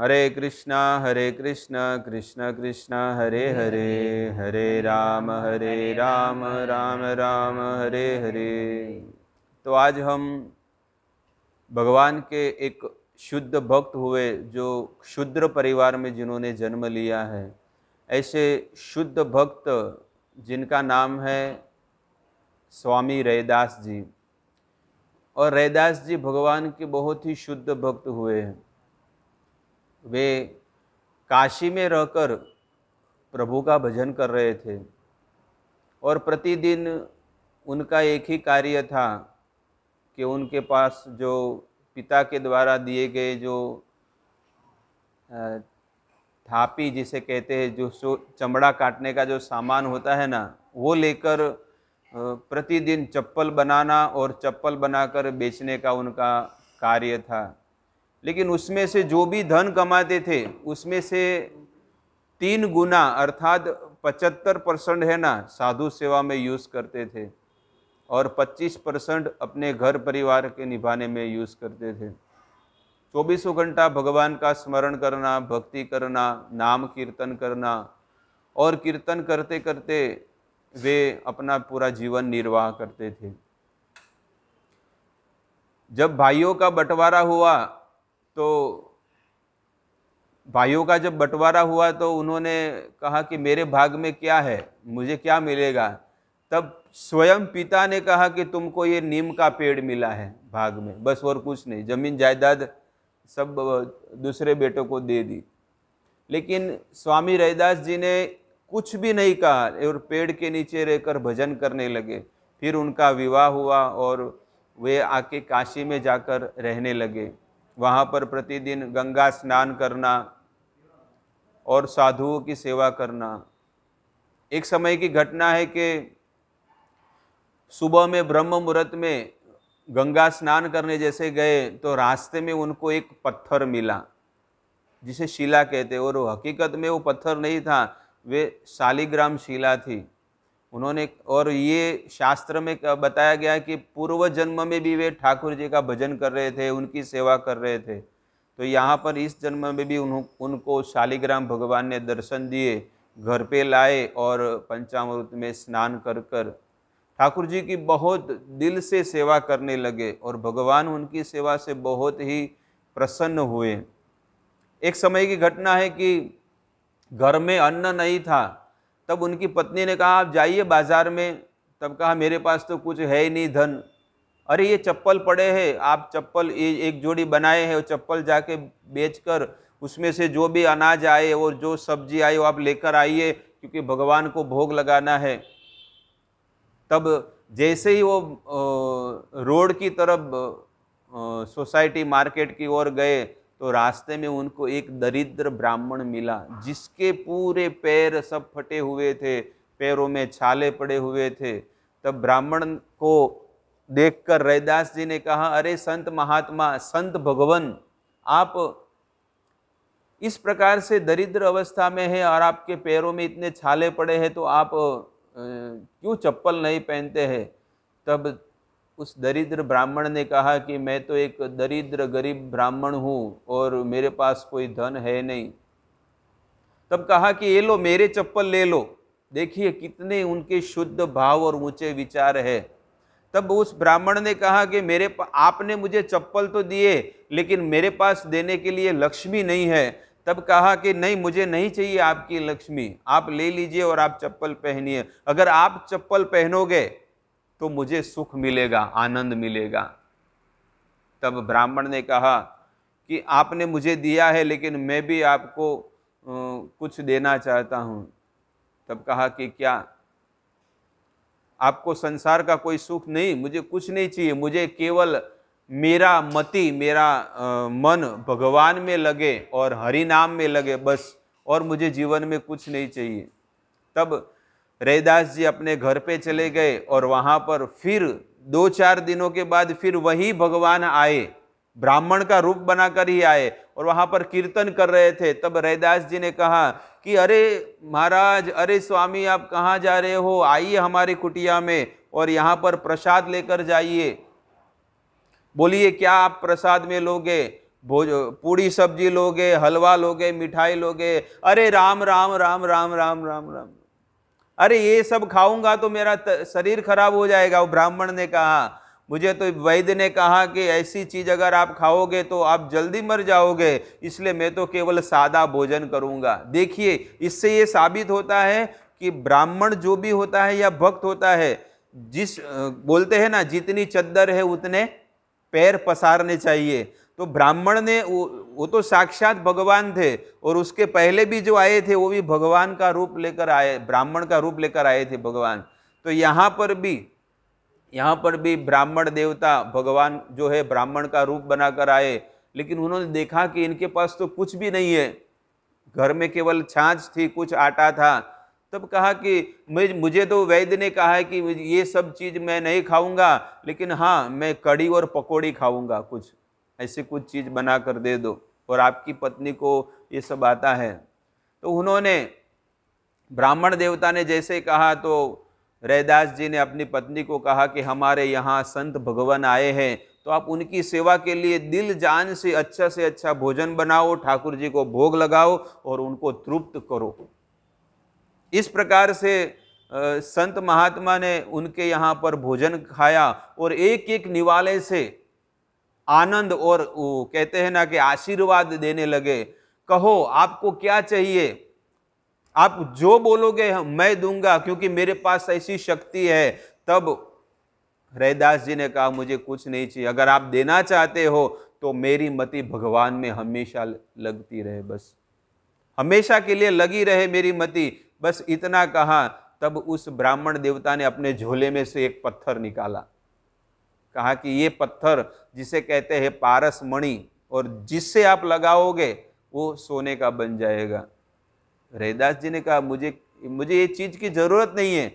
हरे कृष्णा हरे कृष्णा कृष्ण कृष्ण हरे हरे हरे राम हरे राम राम राम हरे हरे तो आज हम भगवान के एक शुद्ध भक्त हुए जो शुद्र परिवार में जिन्होंने जन्म लिया है ऐसे शुद्ध भक्त जिनका नाम है स्वामी रैदास जी और रैदास जी भगवान के बहुत ही शुद्ध भक्त हुए हैं वे काशी में रहकर प्रभु का भजन कर रहे थे और प्रतिदिन उनका एक ही कार्य था कि उनके पास जो पिता के द्वारा दिए गए जो थापी जिसे कहते हैं जो चमड़ा काटने का जो सामान होता है ना वो लेकर प्रतिदिन चप्पल बनाना और चप्पल बनाकर बेचने का उनका कार्य था लेकिन उसमें से जो भी धन कमाते थे उसमें से तीन गुना अर्थात पचहत्तर परसेंट है ना साधु सेवा में यूज़ करते थे और 25 परसेंट अपने घर परिवार के निभाने में यूज़ करते थे चौबीसों घंटा भगवान का स्मरण करना भक्ति करना नाम कीर्तन करना और कीर्तन करते करते वे अपना पूरा जीवन निर्वाह करते थे जब भाइयों का बंटवारा हुआ तो भाइयों का जब बंटवारा हुआ तो उन्होंने कहा कि मेरे भाग में क्या है मुझे क्या मिलेगा तब स्वयं पिता ने कहा कि तुमको ये नीम का पेड़ मिला है भाग में बस और कुछ नहीं जमीन जायदाद सब दूसरे बेटों को दे दी लेकिन स्वामी रैदास जी ने कुछ भी नहीं कहा और पेड़ के नीचे रहकर भजन करने लगे फिर उनका विवाह हुआ और वे आके काशी में जाकर रहने लगे वहाँ पर प्रतिदिन गंगा स्नान करना और साधुओं की सेवा करना एक समय की घटना है कि सुबह में ब्रह्म मुहूर्त में गंगा स्नान करने जैसे गए तो रास्ते में उनको एक पत्थर मिला जिसे शिला कहते और हकीकत में वो पत्थर नहीं था वे शालीग्राम शिला थी उन्होंने और ये शास्त्र में बताया गया कि पूर्व जन्म में भी वे ठाकुर जी का भजन कर रहे थे उनकी सेवा कर रहे थे तो यहाँ पर इस जन्म में भी उन्हों उनको शालिग्राम भगवान ने दर्शन दिए घर पे लाए और पंचामृत में स्नान कर कर ठाकुर जी की बहुत दिल से सेवा करने लगे और भगवान उनकी सेवा से बहुत ही प्रसन्न हुए एक समय की घटना है कि घर में अन्न नहीं था तब उनकी पत्नी ने कहा आप जाइए बाज़ार में तब कहा मेरे पास तो कुछ है ही नहीं धन अरे ये चप्पल पड़े हैं आप चप्पल एक जोड़ी बनाए हैं और चप्पल जाके बेचकर उसमें से जो भी अनाज आए और जो सब्जी आए वो आप लेकर आइए क्योंकि भगवान को भोग लगाना है तब जैसे ही वो रोड की तरफ सोसाइटी मार्केट की ओर गए तो रास्ते में उनको एक दरिद्र ब्राह्मण मिला जिसके पूरे पैर सब फटे हुए थे पैरों में छाले पड़े हुए थे तब ब्राह्मण को देखकर रैदास जी ने कहा अरे संत महात्मा संत भगवान आप इस प्रकार से दरिद्र अवस्था में है और आपके पैरों में इतने छाले पड़े हैं तो आप क्यों चप्पल नहीं पहनते हैं तब उस दरिद्र ब्राह्मण ने कहा कि मैं तो एक दरिद्र गरीब ब्राह्मण हूँ और मेरे पास कोई धन है नहीं तब कहा कि ये लो मेरे चप्पल ले लो देखिए कितने उनके शुद्ध भाव और ऊंचे विचार है तब उस ब्राह्मण ने कहा कि मेरे आपने मुझे चप्पल तो दिए लेकिन मेरे पास देने के लिए लक्ष्मी नहीं है तब कहा कि नहीं मुझे नहीं चाहिए आपकी लक्ष्मी आप ले लीजिए और आप चप्पल पहनिए अगर आप चप्पल पहनोगे तो मुझे सुख मिलेगा आनंद मिलेगा तब ब्राह्मण ने कहा कि आपने मुझे दिया है लेकिन मैं भी आपको कुछ देना चाहता हूँ तब कहा कि क्या आपको संसार का कोई सुख नहीं मुझे कुछ नहीं चाहिए मुझे केवल मेरा मति मेरा मन भगवान में लगे और हरि नाम में लगे बस और मुझे जीवन में कुछ नहीं चाहिए तब रैदास जी अपने घर पे चले गए और वहाँ पर फिर दो चार दिनों के बाद फिर वही भगवान आए ब्राह्मण का रूप बनाकर ही आए और वहाँ पर कीर्तन कर रहे थे तब रैदास जी ने कहा कि अरे महाराज अरे स्वामी आप कहाँ जा रहे हो आइए हमारी कुटिया में और यहाँ पर प्रसाद लेकर जाइए बोलिए क्या आप प्रसाद में लोगे भोज पूड़ी सब्जी लोगे हलवा लोगे मिठाई लोगे अरे राम राम राम राम राम राम राम, राम। अरे ये सब खाऊंगा तो मेरा शरीर खराब हो जाएगा वो ब्राह्मण ने कहा मुझे तो वैद्य ने कहा कि ऐसी चीज़ अगर आप खाओगे तो आप जल्दी मर जाओगे इसलिए मैं तो केवल सादा भोजन करूंगा देखिए इससे ये साबित होता है कि ब्राह्मण जो भी होता है या भक्त होता है जिस बोलते हैं ना जितनी चद्दर है उतने पैर पसारने चाहिए तो ब्राह्मण ने वो तो साक्षात भगवान थे और उसके पहले भी जो आए थे वो भी भगवान का रूप लेकर आए ब्राह्मण का रूप लेकर आए थे भगवान तो यहाँ पर भी यहाँ पर भी ब्राह्मण देवता भगवान जो है ब्राह्मण का रूप बनाकर आए लेकिन उन्होंने देखा कि इनके पास तो कुछ भी नहीं है घर में केवल छाछ थी कुछ आटा था तब कहा कि मुझे तो वैद्य ने कहा है कि ये सब चीज़ मैं नहीं खाऊंगा लेकिन हाँ मैं कड़ी और पकौड़ी खाऊंगा कुछ ऐसी कुछ चीज़ बना कर दे दो और आपकी पत्नी को ये सब आता है तो उन्होंने ब्राह्मण देवता ने जैसे कहा तो रैदास जी ने अपनी पत्नी को कहा कि हमारे यहाँ संत भगवान आए हैं तो आप उनकी सेवा के लिए दिल जान से अच्छा से अच्छा भोजन बनाओ ठाकुर जी को भोग लगाओ और उनको तृप्त करो इस प्रकार से संत महात्मा ने उनके यहाँ पर भोजन खाया और एक एक निवाले से आनंद और वो कहते हैं ना कि आशीर्वाद देने लगे कहो आपको क्या चाहिए आप जो बोलोगे मैं दूंगा क्योंकि मेरे पास ऐसी शक्ति है तब रैदास जी ने कहा मुझे कुछ नहीं चाहिए अगर आप देना चाहते हो तो मेरी मति भगवान में हमेशा लगती रहे बस हमेशा के लिए लगी रहे मेरी मति बस इतना कहा तब उस ब्राह्मण देवता ने अपने झोले में से एक पत्थर निकाला कहा कि ये पत्थर जिसे कहते हैं पारस मणि और जिससे आप लगाओगे वो सोने का बन जाएगा रैदास जी ने कहा मुझे मुझे ये चीज़ की ज़रूरत नहीं है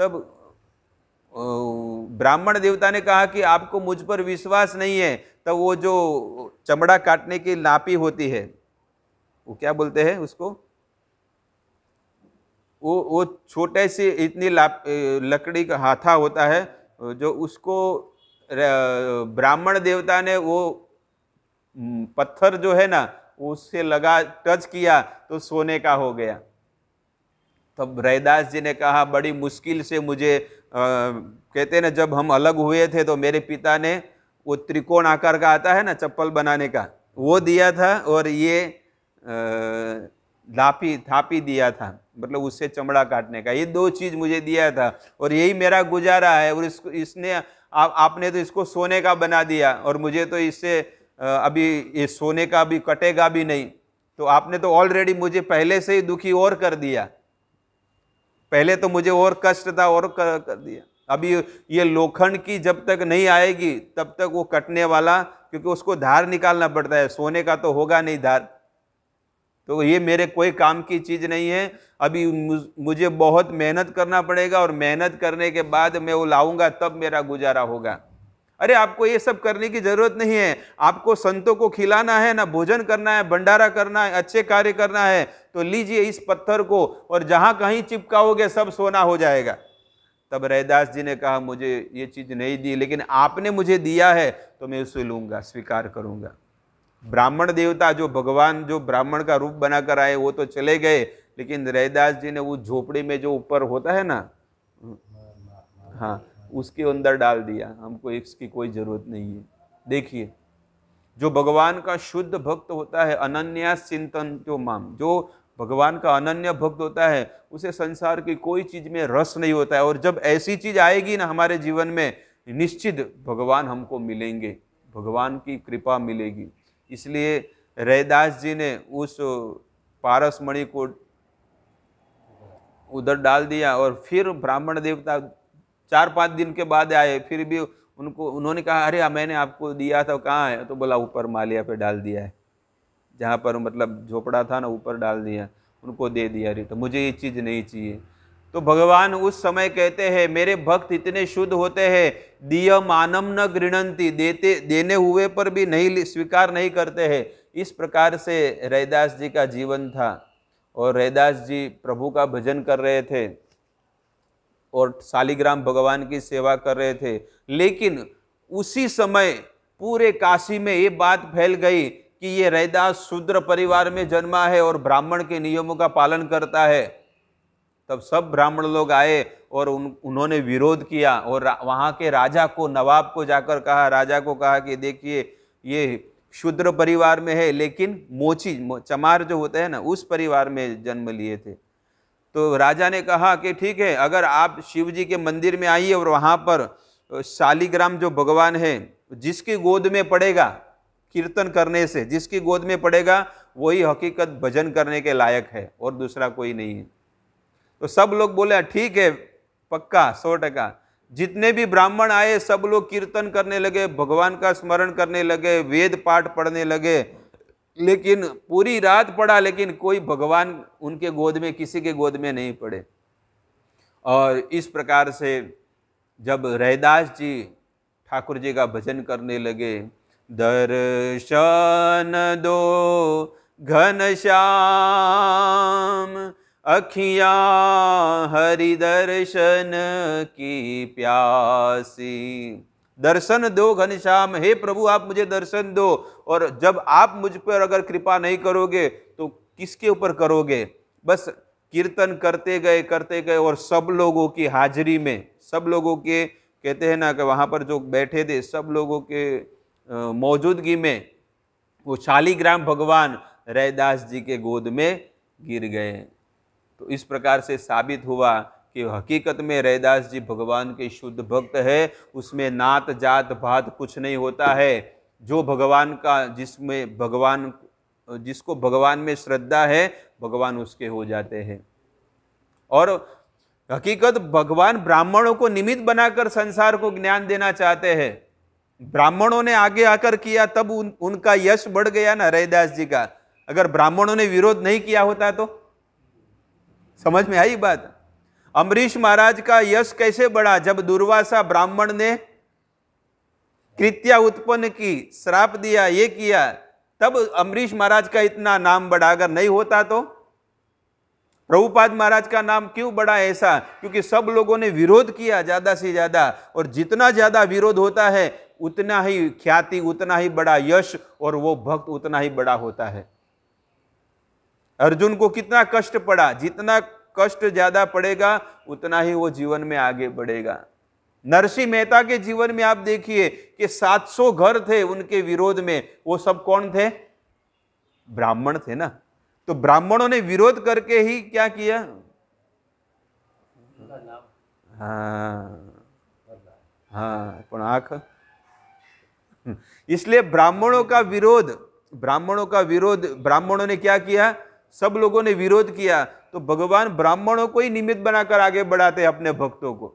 तब ब्राह्मण देवता ने कहा कि आपको मुझ पर विश्वास नहीं है तब वो जो चमड़ा काटने की नापी होती है वो क्या बोलते हैं उसको वो वो छोटे से इतनी लकड़ी का हाथा होता है जो उसको ब्राह्मण देवता ने वो पत्थर जो है ना उससे लगा टच किया तो सोने का हो गया तब रैदास जी ने कहा बड़ी मुश्किल से मुझे आ, कहते ना जब हम अलग हुए थे तो मेरे पिता ने वो त्रिकोण आकार का आता है ना चप्पल बनाने का वो दिया था और ये आ, लापी थापी दिया था मतलब उससे चमड़ा काटने का ये दो चीज़ मुझे दिया था और यही मेरा गुजारा है और इसको इसने आ, आपने तो इसको सोने का बना दिया और मुझे तो इससे अभी ये सोने का भी कटेगा भी नहीं तो आपने तो ऑलरेडी मुझे पहले से ही दुखी और कर दिया पहले तो मुझे और कष्ट था और कर, कर दिया अभी ये लोखंड की जब तक नहीं आएगी तब तक वो कटने वाला क्योंकि उसको धार निकालना पड़ता है सोने का तो होगा नहीं धार तो ये मेरे कोई काम की चीज़ नहीं है अभी मुझे बहुत मेहनत करना पड़ेगा और मेहनत करने के बाद मैं वो लाऊंगा तब मेरा गुजारा होगा अरे आपको ये सब करने की ज़रूरत नहीं है आपको संतों को खिलाना है ना भोजन करना है भंडारा करना है अच्छे कार्य करना है तो लीजिए इस पत्थर को और जहाँ कहीं चिपकाओगे सब सोना हो जाएगा तब रैदास जी ने कहा मुझे ये चीज़ नहीं दी लेकिन आपने मुझे दिया है तो मैं उसे लूँगा स्वीकार करूँगा ब्राह्मण देवता जो भगवान जो ब्राह्मण का रूप बनाकर आए वो तो चले गए लेकिन रैदास जी ने वो झोपड़ी में जो ऊपर होता है ना हाँ उसके अंदर डाल दिया हमको इसकी कोई ज़रूरत नहीं है देखिए जो भगवान का शुद्ध भक्त होता है अनन्या चिंतन जो माम जो भगवान का अनन्य भक्त होता है उसे संसार की कोई चीज़ में रस नहीं होता है और जब ऐसी चीज़ आएगी ना हमारे जीवन में निश्चित भगवान हमको मिलेंगे भगवान की कृपा मिलेगी इसलिए रैदास जी ने उस पारस मणि को उधर डाल दिया और फिर ब्राह्मण देवता चार पाँच दिन के बाद आए फिर भी उनको उन्होंने कहा अरे मैंने आपको दिया था तो कहाँ है तो बोला ऊपर मालिया पे डाल दिया है जहाँ पर मतलब झोपड़ा था ना ऊपर डाल दिया उनको दे दिया अरे तो मुझे ये चीज़ नहीं चाहिए तो भगवान उस समय कहते हैं मेरे भक्त इतने शुद्ध होते हैं दिय मानम न गृणंती देते देने हुए पर भी नहीं स्वीकार नहीं करते हैं इस प्रकार से रैदास जी का जीवन था और रैदास जी प्रभु का भजन कर रहे थे और शालिग्राम भगवान की सेवा कर रहे थे लेकिन उसी समय पूरे काशी में ये बात फैल गई कि ये रैदास शूद्र परिवार में जन्मा है और ब्राह्मण के नियमों का पालन करता है तब सब ब्राह्मण लोग आए और उन उन्होंने विरोध किया और वहाँ के राजा को नवाब को जाकर कहा राजा को कहा कि देखिए ये शूद्र परिवार में है लेकिन मोची चमार जो होते हैं ना उस परिवार में जन्म लिए थे तो राजा ने कहा कि ठीक है अगर आप शिव जी के मंदिर में आइए और वहाँ पर शालिग्राम जो भगवान है जिसकी गोद में पड़ेगा कीर्तन करने से जिसकी गोद में पड़ेगा वही हकीकत भजन करने के लायक है और दूसरा कोई नहीं है तो सब लोग बोले हाँ, ठीक है पक्का सौ टका जितने भी ब्राह्मण आए सब लोग कीर्तन करने लगे भगवान का स्मरण करने लगे वेद पाठ पढ़ने लगे लेकिन पूरी रात पड़ा लेकिन कोई भगवान उनके गोद में किसी के गोद में नहीं पड़े और इस प्रकार से जब रैदास जी ठाकुर जी का भजन करने लगे दर्शन दो घनश्याम अखिया हरि दर्शन की प्यासी दर्शन दो घनश्याम हे प्रभु आप मुझे दर्शन दो और जब आप मुझ पर अगर कृपा नहीं करोगे तो किसके ऊपर करोगे बस कीर्तन करते गए करते गए और सब लोगों की हाजिरी में सब लोगों के कहते हैं ना कि वहाँ पर जो बैठे थे सब लोगों के मौजूदगी में वो शालीग्राम भगवान रैदास जी के गोद में गिर गए तो इस प्रकार से साबित हुआ कि हकीकत में रैदास जी भगवान के शुद्ध भक्त है उसमें नात जात भात कुछ नहीं होता है जो भगवान का जिसमें भगवान जिसको भगवान में श्रद्धा है भगवान उसके हो जाते हैं और हकीकत भगवान ब्राह्मणों को निमित्त बनाकर संसार को ज्ञान देना चाहते हैं ब्राह्मणों ने आगे आकर किया तब उन, उनका यश बढ़ गया ना रैदास जी का अगर ब्राह्मणों ने विरोध नहीं किया होता तो समझ में आई बात अम्बरीश महाराज का यश कैसे बढ़ा जब दुर्वासा ब्राह्मण ने कृत्या उत्पन्न की श्राप दिया ये किया तब अम्बरीश महाराज का इतना नाम बढ़ा अगर नहीं होता तो प्रभुपाद महाराज का नाम क्यों बड़ा ऐसा क्योंकि सब लोगों ने विरोध किया ज़्यादा से ज़्यादा और जितना ज़्यादा विरोध होता है उतना ही ख्याति उतना ही बड़ा यश और वो भक्त उतना ही बड़ा होता है अर्जुन को कितना कष्ट पड़ा जितना कष्ट ज्यादा पड़ेगा उतना ही वो जीवन में आगे बढ़ेगा नरसिंह मेहता के जीवन में आप देखिए कि 700 घर थे उनके विरोध में वो सब कौन थे ब्राह्मण थे ना तो ब्राह्मणों ने विरोध करके ही क्या किया हाँ हाँ आंख इसलिए ब्राह्मणों का विरोध ब्राह्मणों का विरोध ब्राह्मणों ने क्या किया सब लोगों ने विरोध किया तो भगवान ब्राह्मणों को ही निमित्त बनाकर आगे बढ़ाते अपने भक्तों को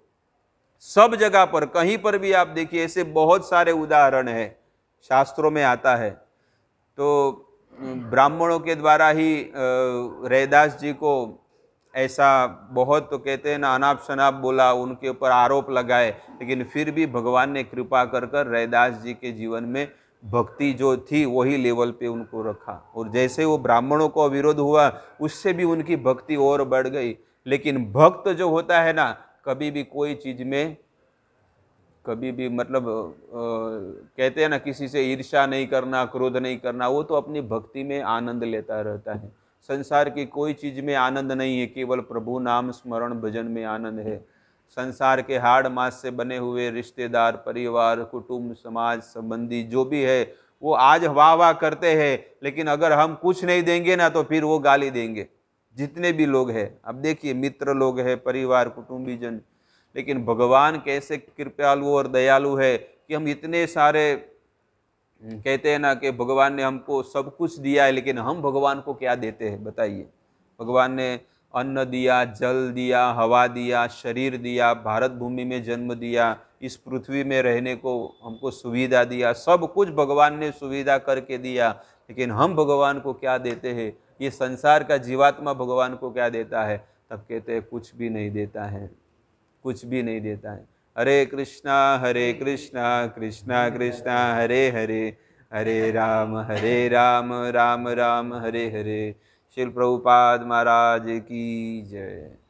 सब जगह पर कहीं पर भी आप देखिए ऐसे बहुत सारे उदाहरण है शास्त्रों में आता है तो ब्राह्मणों के द्वारा ही रैदास जी को ऐसा बहुत तो कहते हैं ना अनाप शनाप बोला उनके ऊपर आरोप लगाए लेकिन फिर भी भगवान ने कृपा कर कर रैदास जी के जीवन में भक्ति जो थी वही लेवल पे उनको रखा और जैसे वो ब्राह्मणों को विरोध हुआ उससे भी उनकी भक्ति और बढ़ गई लेकिन भक्त जो होता है ना कभी भी कोई चीज़ में कभी भी मतलब आ, कहते हैं ना किसी से ईर्षा नहीं करना क्रोध नहीं करना वो तो अपनी भक्ति में आनंद लेता रहता है संसार की कोई चीज़ में आनंद नहीं है केवल प्रभु नाम स्मरण भजन में आनंद है संसार के हाड़ मास से बने हुए रिश्तेदार परिवार कुटुंब समाज संबंधी जो भी है वो आज वाह वाह करते हैं लेकिन अगर हम कुछ नहीं देंगे ना तो फिर वो गाली देंगे जितने भी लोग हैं अब देखिए मित्र लोग हैं परिवार जन लेकिन भगवान कैसे कृपयालु और दयालु है कि हम इतने सारे हम्म, कहते हैं ना कि भगवान ने हमको सब कुछ दिया है लेकिन हम भगवान को क्या देते हैं बताइए भगवान ने अन्न दिया जल दिया हवा दिया शरीर दिया भारत भूमि में जन्म दिया इस पृथ्वी में रहने को हमको सुविधा दिया सब कुछ भगवान ने सुविधा करके दिया लेकिन हम भगवान को क्या देते हैं ये संसार का जीवात्मा भगवान को क्या देता है तब कहते हैं कुछ भी नहीं देता है कुछ भी नहीं देता है हरे कृष्णा हरे कृष्णा कृष्णा कृष्णा हरे हरे हरे राम हरे राम राम राम हरे हरे शिल प्रभुपाद महाराज की जय